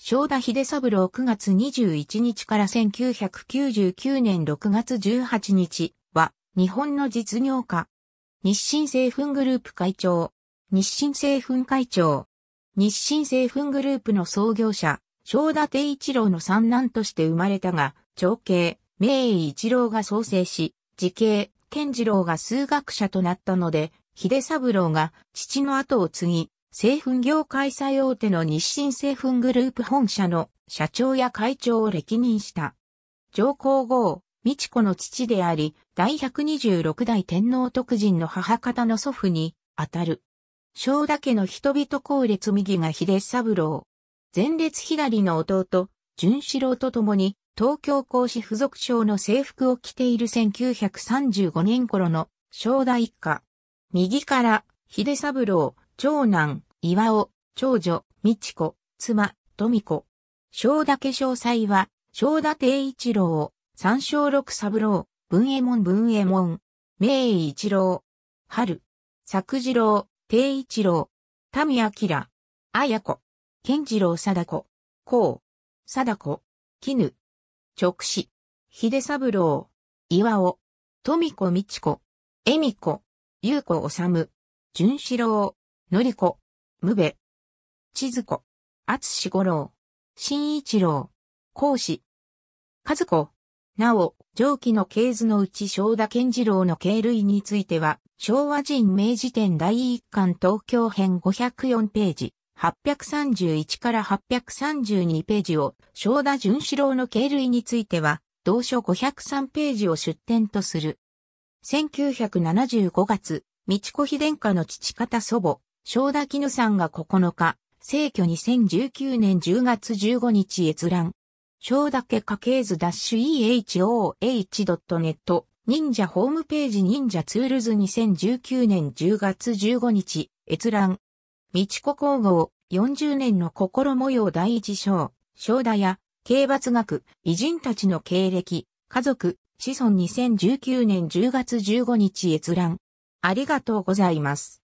正田秀三郎9月21日から1999年6月18日は、日本の実業家。日清製粉グループ会長。日清製粉会長。日清製粉グループの創業者、正田定一郎の三男として生まれたが、長兄、明英一郎が創生し、時兄、健二郎が数学者となったので、秀三郎が父の後を継ぎ、製粉業界最大手の日清製粉グループ本社の社長や会長を歴任した。上皇后、美智子の父であり、第126代天皇徳人の母方の祖父に、あたる。正田家の人々後列右が秀三郎。前列左の弟、純四郎と共に、東京公師附属省の制服を着ている1935年頃の正田一家。右から、秀三郎、長男、岩尾、長女、美智子、妻、富子。正田家詳細は、正田定一郎、三章六三郎、文右衛門文右衛門、明一郎、春、作次郎、定一郎、民明、綾子、健次郎貞子、孔、貞子、絹、直子、秀三郎、岩尾、富子美智子、恵美子、優子治、純四郎、のりこ、むべ、ちずこ、あつしごろう、しんいちろう、こうし、かずこ、なお、上記の系図のうち正田健次郎の系類については、昭和人明治典第一巻東京編504ページ、831から832ページを、正田純志郎の系類については、同書503ページを出典とする。1975月、道子妃殿下の父方祖母、正田絹さんが9日、逝去2019年10月15日閲覧。正田家家系図 -ehoh.net 忍者ホームページ忍者ツールズ2019年10月15日閲覧。道子皇后40年の心模様第一章。正田や刑罰学、偉人たちの経歴、家族、子孫2019年10月15日閲覧。ありがとうございます。